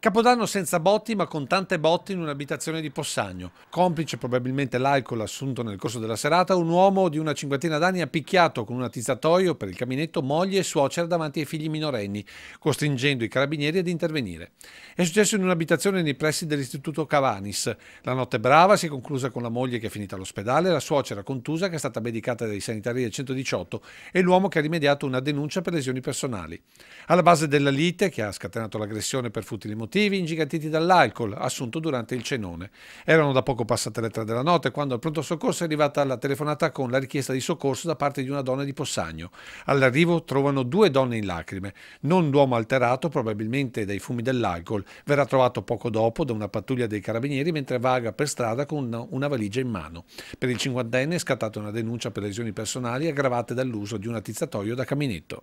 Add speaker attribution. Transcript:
Speaker 1: Capodanno senza botti ma con tante botti in un'abitazione di Possagno. Complice probabilmente l'alcol assunto nel corso della serata, un uomo di una cinquantina d'anni ha picchiato con un attizzatoio per il caminetto moglie e suocera davanti ai figli minorenni, costringendo i carabinieri ad intervenire. È successo in un'abitazione nei pressi dell'istituto Cavanis. La notte brava si è conclusa con la moglie che è finita all'ospedale, la suocera contusa che è stata medicata dai sanitari del 118 e l'uomo che ha rimediato una denuncia per lesioni personali. Alla base della lite, che ha scatenato l'aggressione per futili motivi, motivi ingigantiti dall'alcol assunto durante il cenone. Erano da poco passate le tre della notte quando al pronto soccorso è arrivata la telefonata con la richiesta di soccorso da parte di una donna di Possagno. All'arrivo trovano due donne in lacrime. Non l'uomo alterato, probabilmente dai fumi dell'alcol, verrà trovato poco dopo da una pattuglia dei carabinieri mentre vaga per strada con una valigia in mano. Per il cinquantenne è scattata una denuncia per lesioni personali aggravate dall'uso di un attizzatoio da caminetto.